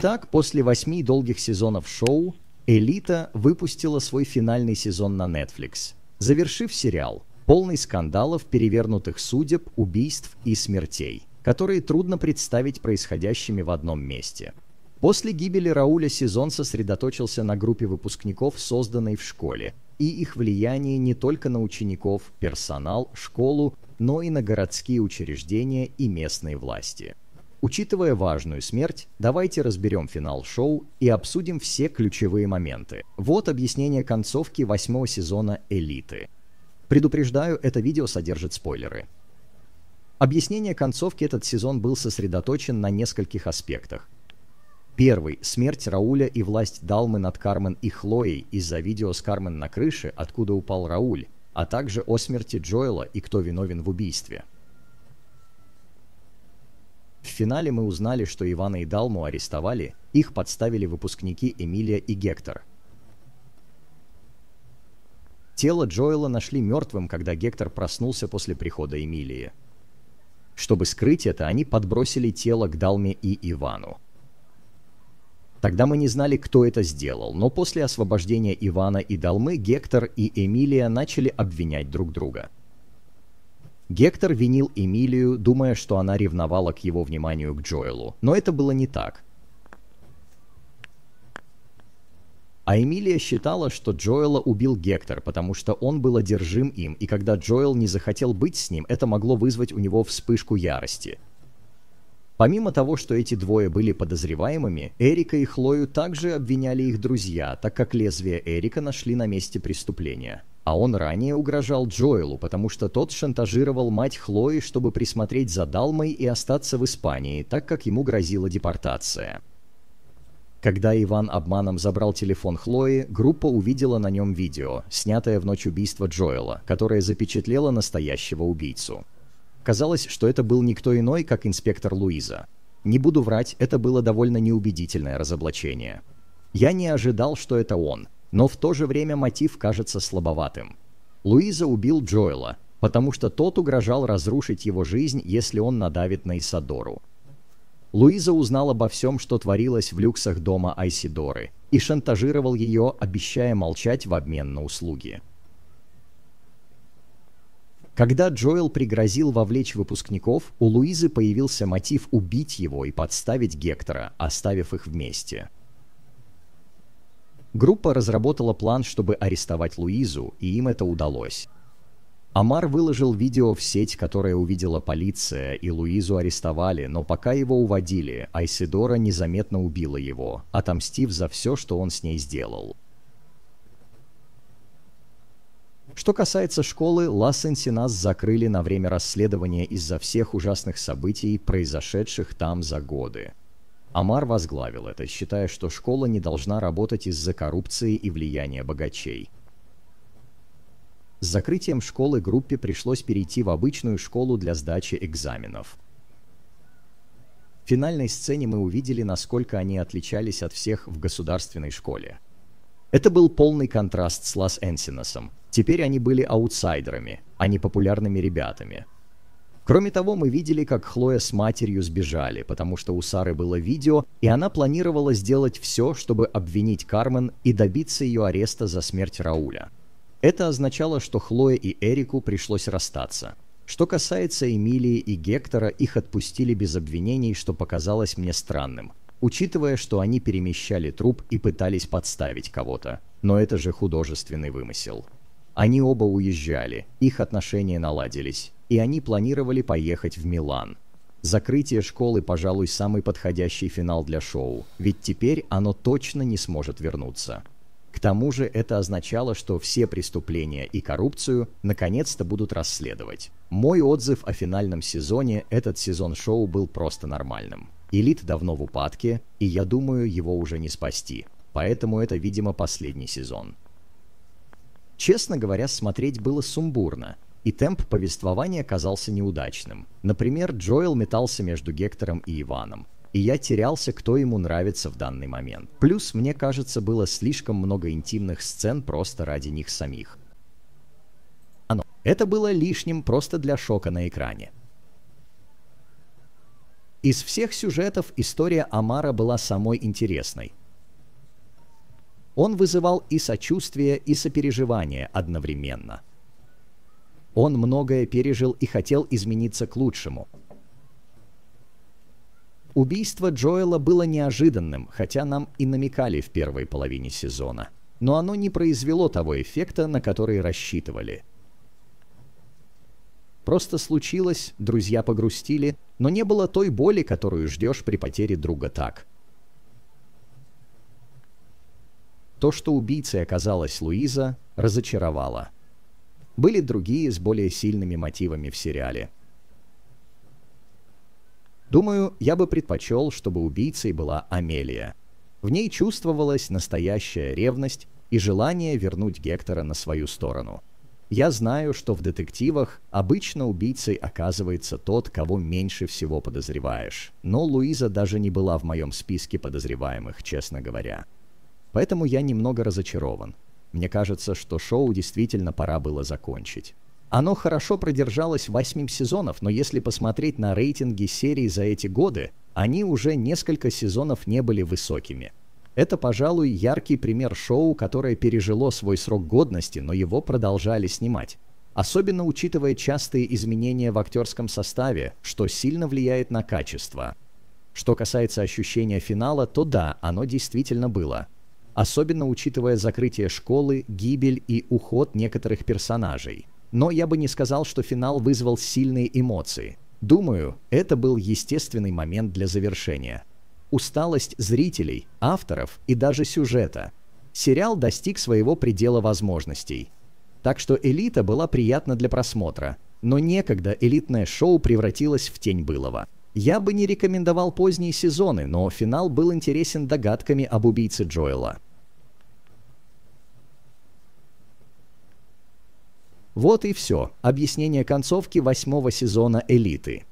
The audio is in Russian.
Так, после восьми долгих сезонов шоу, «Элита» выпустила свой финальный сезон на Netflix, завершив сериал, полный скандалов, перевернутых судеб, убийств и смертей, которые трудно представить происходящими в одном месте. После гибели Рауля сезон сосредоточился на группе выпускников, созданной в школе, и их влияние не только на учеников, персонал, школу, но и на городские учреждения и местные власти. Учитывая важную смерть, давайте разберем финал шоу и обсудим все ключевые моменты. Вот объяснение концовки восьмого сезона «Элиты». Предупреждаю, это видео содержит спойлеры. Объяснение концовки этот сезон был сосредоточен на нескольких аспектах. Первый – смерть Рауля и власть Далмы над Кармен и Хлоей из-за видео с Кармен на крыше, откуда упал Рауль, а также о смерти Джоэла и кто виновен в убийстве – финале мы узнали, что Ивана и Далму арестовали, их подставили выпускники Эмилия и Гектор. Тело Джоэла нашли мертвым, когда Гектор проснулся после прихода Эмилии. Чтобы скрыть это, они подбросили тело к Далме и Ивану. Тогда мы не знали, кто это сделал, но после освобождения Ивана и Далмы Гектор и Эмилия начали обвинять друг друга – Гектор винил Эмилию, думая, что она ревновала к его вниманию к Джоэлу, но это было не так. А Эмилия считала, что Джоэла убил Гектор, потому что он был одержим им, и когда Джоэл не захотел быть с ним, это могло вызвать у него вспышку ярости. Помимо того, что эти двое были подозреваемыми, Эрика и Хлою также обвиняли их друзья, так как лезвие Эрика нашли на месте преступления. А он ранее угрожал Джоэлу, потому что тот шантажировал мать Хлои, чтобы присмотреть за Далмой и остаться в Испании, так как ему грозила депортация. Когда Иван обманом забрал телефон Хлои, группа увидела на нем видео, снятое в ночь убийства Джоэла, которое запечатлело настоящего убийцу. Казалось, что это был никто иной, как инспектор Луиза. Не буду врать, это было довольно неубедительное разоблачение. Я не ожидал, что это он, но в то же время мотив кажется слабоватым. Луиза убил Джоэла, потому что тот угрожал разрушить его жизнь, если он надавит на Исадору. Луиза узнал обо всем, что творилось в люксах дома Айсидоры, и шантажировал ее, обещая молчать в обмен на услуги. Когда Джоэл пригрозил вовлечь выпускников, у Луизы появился мотив убить его и подставить Гектора, оставив их вместе. Группа разработала план, чтобы арестовать Луизу, и им это удалось. Амар выложил видео в сеть, которое увидела полиция, и Луизу арестовали, но пока его уводили, Айсидора незаметно убила его, отомстив за все, что он с ней сделал. Что касается школы, Лас-Энсинас закрыли на время расследования из-за всех ужасных событий, произошедших там за годы. Амар возглавил это, считая, что школа не должна работать из-за коррупции и влияния богачей. С закрытием школы группе пришлось перейти в обычную школу для сдачи экзаменов. В финальной сцене мы увидели, насколько они отличались от всех в государственной школе. Это был полный контраст с Лас-Энсиносом. Теперь они были аутсайдерами, а не популярными ребятами, Кроме того, мы видели, как Хлоя с матерью сбежали, потому что у Сары было видео, и она планировала сделать все, чтобы обвинить Кармен и добиться ее ареста за смерть Рауля. Это означало, что Хлое и Эрику пришлось расстаться. Что касается Эмилии и Гектора, их отпустили без обвинений, что показалось мне странным, учитывая, что они перемещали труп и пытались подставить кого-то. Но это же художественный вымысел. Они оба уезжали, их отношения наладились и они планировали поехать в Милан. Закрытие школы, пожалуй, самый подходящий финал для шоу, ведь теперь оно точно не сможет вернуться. К тому же это означало, что все преступления и коррупцию наконец-то будут расследовать. Мой отзыв о финальном сезоне этот сезон шоу был просто нормальным. Элит давно в упадке, и я думаю, его уже не спасти. Поэтому это, видимо, последний сезон. Честно говоря, смотреть было сумбурно и темп повествования казался неудачным. Например, Джоэл метался между Гектором и Иваном, и я терялся, кто ему нравится в данный момент. Плюс, мне кажется, было слишком много интимных сцен просто ради них самих. Оно. Это было лишним просто для шока на экране. Из всех сюжетов история Амара была самой интересной. Он вызывал и сочувствие, и сопереживание одновременно – он многое пережил и хотел измениться к лучшему. Убийство Джоэла было неожиданным, хотя нам и намекали в первой половине сезона. Но оно не произвело того эффекта, на который рассчитывали. Просто случилось, друзья погрустили, но не было той боли, которую ждешь при потере друга так. То, что убийцей оказалась Луиза, разочаровало – были другие с более сильными мотивами в сериале. Думаю, я бы предпочел, чтобы убийцей была Амелия. В ней чувствовалась настоящая ревность и желание вернуть Гектора на свою сторону. Я знаю, что в детективах обычно убийцей оказывается тот, кого меньше всего подозреваешь. Но Луиза даже не была в моем списке подозреваемых, честно говоря. Поэтому я немного разочарован. Мне кажется, что шоу действительно пора было закончить. Оно хорошо продержалось 8 сезонов, но если посмотреть на рейтинги серий за эти годы, они уже несколько сезонов не были высокими. Это, пожалуй, яркий пример шоу, которое пережило свой срок годности, но его продолжали снимать. Особенно учитывая частые изменения в актерском составе, что сильно влияет на качество. Что касается ощущения финала, то да, оно действительно было – особенно учитывая закрытие школы, гибель и уход некоторых персонажей. Но я бы не сказал, что финал вызвал сильные эмоции. Думаю, это был естественный момент для завершения. Усталость зрителей, авторов и даже сюжета. Сериал достиг своего предела возможностей. Так что «Элита» была приятна для просмотра, но некогда элитное шоу превратилось в тень былого. Я бы не рекомендовал поздние сезоны, но финал был интересен догадками об убийце Джоэла. Вот и все. Объяснение концовки восьмого сезона «Элиты».